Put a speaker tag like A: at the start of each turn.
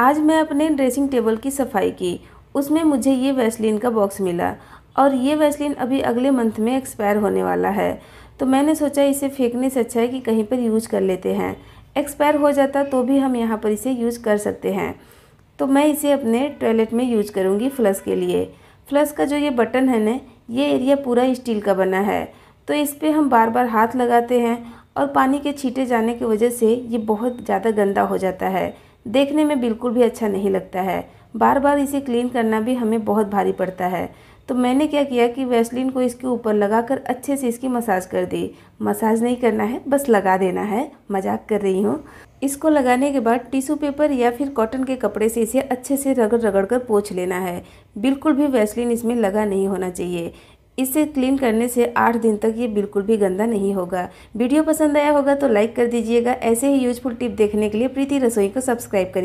A: आज मैं अपने ड्रेसिंग टेबल की सफाई की उसमें मुझे ये वैसलिन का बॉक्स मिला और ये वैसलिन अभी अगले मंथ में एक्सपायर होने वाला है तो मैंने सोचा इसे फेंकने से अच्छा है कि कहीं पर यूज कर लेते हैं एक्सपायर हो जाता तो भी हम यहाँ पर इसे यूज कर सकते हैं तो मैं इसे अपने टॉयलेट में यूज करूँगी फ्लश के लिए फ्लश का जो ये बटन है ना ये एरिया पूरा स्टील का बना है तो इस पर हम बार बार हाथ लगाते हैं और पानी के छीटे जाने की वजह से ये बहुत ज़्यादा गंदा हो जाता है देखने में बिल्कुल भी अच्छा नहीं लगता है बार बार इसे क्लीन करना भी हमें बहुत भारी पड़ता है तो मैंने क्या किया कि वैसलिन को इसके ऊपर लगाकर अच्छे से इसकी मसाज कर दी मसाज नहीं करना है बस लगा देना है मजाक कर रही हूँ इसको लगाने के बाद टिश्यू पेपर या फिर कॉटन के कपड़े से इसे अच्छे से रगड़ रगड़ कर पोछ लेना है बिल्कुल भी वैसलिन इसमें लगा नहीं होना चाहिए इसे क्लीन करने से आठ दिन तक ये बिल्कुल भी गंदा नहीं होगा वीडियो पसंद आया होगा तो लाइक कर दीजिएगा ऐसे ही यूजफुल टिप देखने के लिए प्रीति रसोई को सब्सक्राइब